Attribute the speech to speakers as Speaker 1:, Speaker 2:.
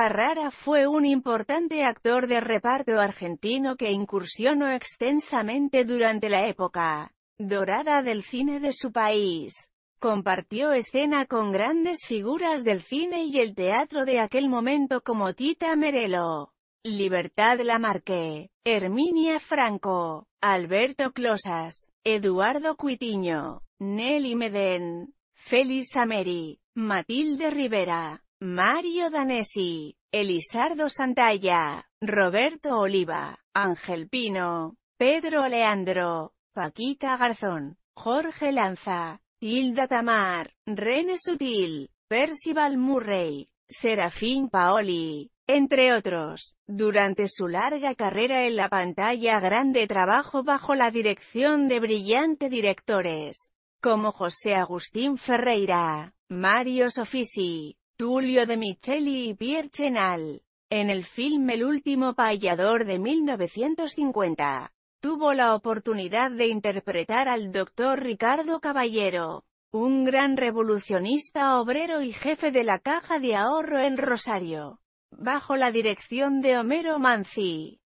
Speaker 1: Carrara fue un importante actor de reparto argentino que incursionó extensamente durante la época dorada del cine de su país. Compartió escena con grandes figuras del cine y el teatro de aquel momento como Tita Merelo, Libertad Lamarque, Herminia Franco, Alberto Closas, Eduardo Cuitiño, Nelly Medén, Félix Ameri, Matilde Rivera, Mario Danesi, Elisardo Santalla, Roberto Oliva, Ángel Pino, Pedro Leandro, Paquita Garzón, Jorge Lanza, Hilda Tamar, René Sutil, Percival Murray, Serafín Paoli, entre otros. Durante su larga carrera en la pantalla grande trabajo bajo la dirección de brillante directores, como José Agustín Ferreira, Mario Sofisi, Tulio de Micheli y Pierre Chenal. En el film El último payador de 1950, tuvo la oportunidad de interpretar al doctor Ricardo Caballero, un gran revolucionista obrero y jefe de la Caja de Ahorro en Rosario, bajo la dirección de Homero Manzi.